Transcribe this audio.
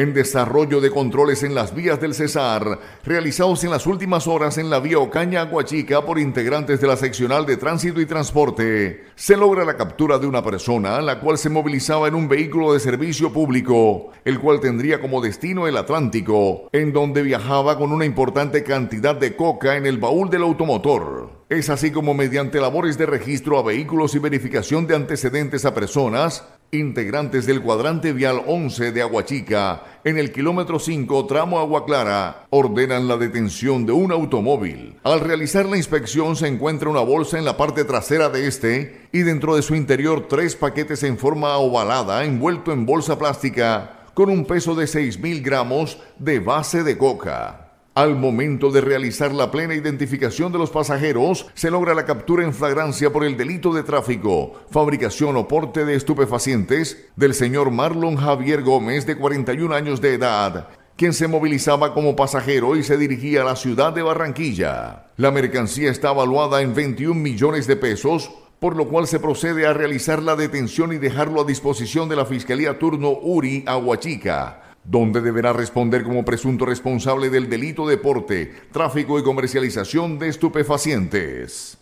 en desarrollo de controles en las vías del Cesar, realizados en las últimas horas en la vía Ocaña Aguachica por integrantes de la seccional de tránsito y transporte. Se logra la captura de una persona, la cual se movilizaba en un vehículo de servicio público, el cual tendría como destino el Atlántico, en donde viajaba con una importante cantidad de coca en el baúl del automotor. Es así como mediante labores de registro a vehículos y verificación de antecedentes a personas, Integrantes del cuadrante vial 11 de Aguachica, en el kilómetro 5 tramo Aguaclara Clara, ordenan la detención de un automóvil. Al realizar la inspección se encuentra una bolsa en la parte trasera de este y dentro de su interior tres paquetes en forma ovalada envuelto en bolsa plástica con un peso de 6.000 gramos de base de coca. Al momento de realizar la plena identificación de los pasajeros, se logra la captura en flagrancia por el delito de tráfico, fabricación o porte de estupefacientes del señor Marlon Javier Gómez, de 41 años de edad, quien se movilizaba como pasajero y se dirigía a la ciudad de Barranquilla. La mercancía está valuada en 21 millones de pesos, por lo cual se procede a realizar la detención y dejarlo a disposición de la Fiscalía Turno Uri Aguachica donde deberá responder como presunto responsable del delito de porte, tráfico y comercialización de estupefacientes.